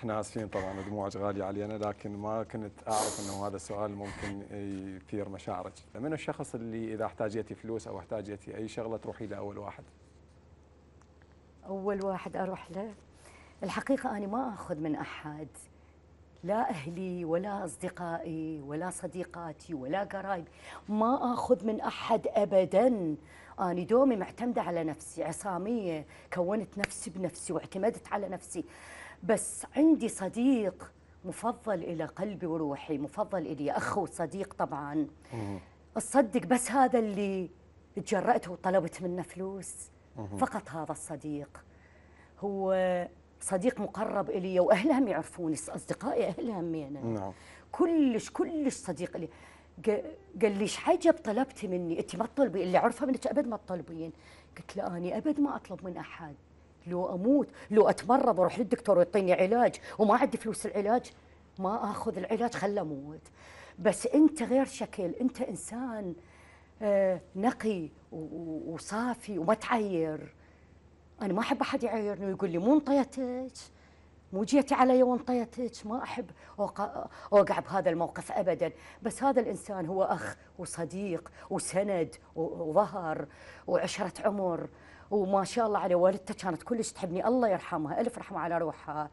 احنا اسفين طبعا دموعك غاليه علينا لكن ما كنت اعرف انه هذا السؤال ممكن يثير مشاعرك، من الشخص اللي اذا احتاجيتي فلوس او احتاجيتي اي شغله تروحي له اول واحد؟ اول واحد اروح له الحقيقه انا ما اخذ من احد لا اهلي ولا اصدقائي ولا صديقاتي ولا قرايبي ما اخذ من احد ابدا أنا دومي معتمدة على نفسي عصامية كونت نفسي بنفسي واعتمدت على نفسي بس عندي صديق مفضل إلى قلبي وروحي مفضل إلي أخ وصديق طبعا أصدق بس هذا اللي تجرأت وطلبت منه فلوس فقط هذا الصديق هو صديق مقرب إلي وأهلهم يعرفوني أصدقائي أهلهم يعني نعم. كلش كلش صديق لي قال لي حاجة طلبتي مني أنت ما تطلبي اللي عرفها منك أبد ما تطلبين قلت له أني أبد ما أطلب من أحد لو اموت لو اتمرض واروح للدكتور ويعطيني علاج وما عندي فلوس العلاج ما اخذ العلاج خل اموت بس انت غير شكل انت انسان آه، نقي وصافي وما تعير انا ما احب احد يعيرني ويقول لي مو انطيتك مو جيتي علي وانطيتك ما احب اوقع بهذا الموقف ابدا بس هذا الانسان هو اخ وصديق وسند وظهر وعشره عمر وما شاء الله عليه والدته كانت كلش تحبني الله يرحمها الف رحمه على روحها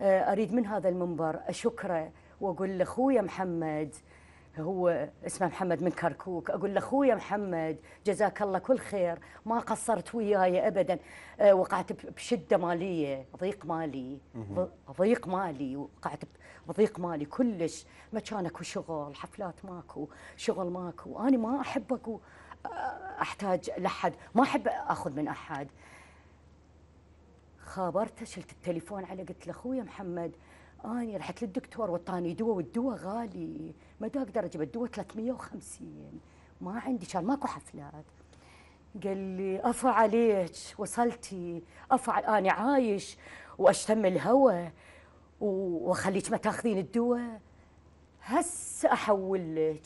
اريد من هذا المنبر اشكره واقول لاخويا محمد هو اسمه محمد من كركوك اقول له اخويا محمد جزاك الله كل خير ما قصرت وياي ابدا آه، وقعت بشده ماليه ضيق مالي ضيق مالي وقعت بضيق مالي كلش ما كان اكو شغل حفلات ماكو شغل ماكو انا ما احب اكو آه، احتاج لحد ما احب اخذ من احد خابرته شلت التليفون على قلت له اخويا محمد اني رحت للدكتور وطاني دواء والدواء غالي ما اقدر اجيب الدواء 350 ما عندي كان ماكو حفلات قال لي افا عليك وصلتي افا اني عايش واشتم الهواء واخليك ما تاخذين الدواء هسه احول لك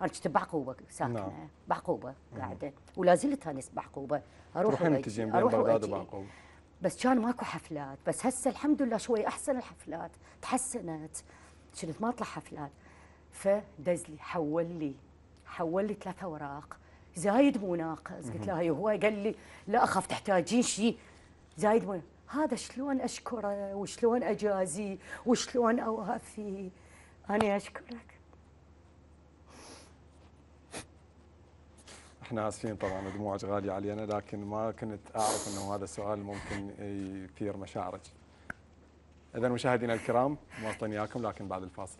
انا كنت بعقوبه ساكنه نعم. بعقوبه قاعده ولا زلت انا بعقوبه اروح تروحين تجين بين بغداد وبعقوبه بس كان ماكو حفلات بس هسه الحمد لله شوي احسن الحفلات تحسنت كنت ما اطلع حفلات فدز لي حول لي حول لي ثلاث اوراق زايد مو ناقص قلت له أيوه، هو قال لي لا اخاف تحتاجين شيء زايد مو هذا شلون اشكره وشلون اجازي وشلون اوافي انا اشكرك احنا اسفين طبعا دموعك غاليه علينا لكن ما كنت اعرف انه هذا السؤال ممكن يثير مشاعرك. اذا مشاهدينا الكرام مواطنياكم لكن بعد الفاصل.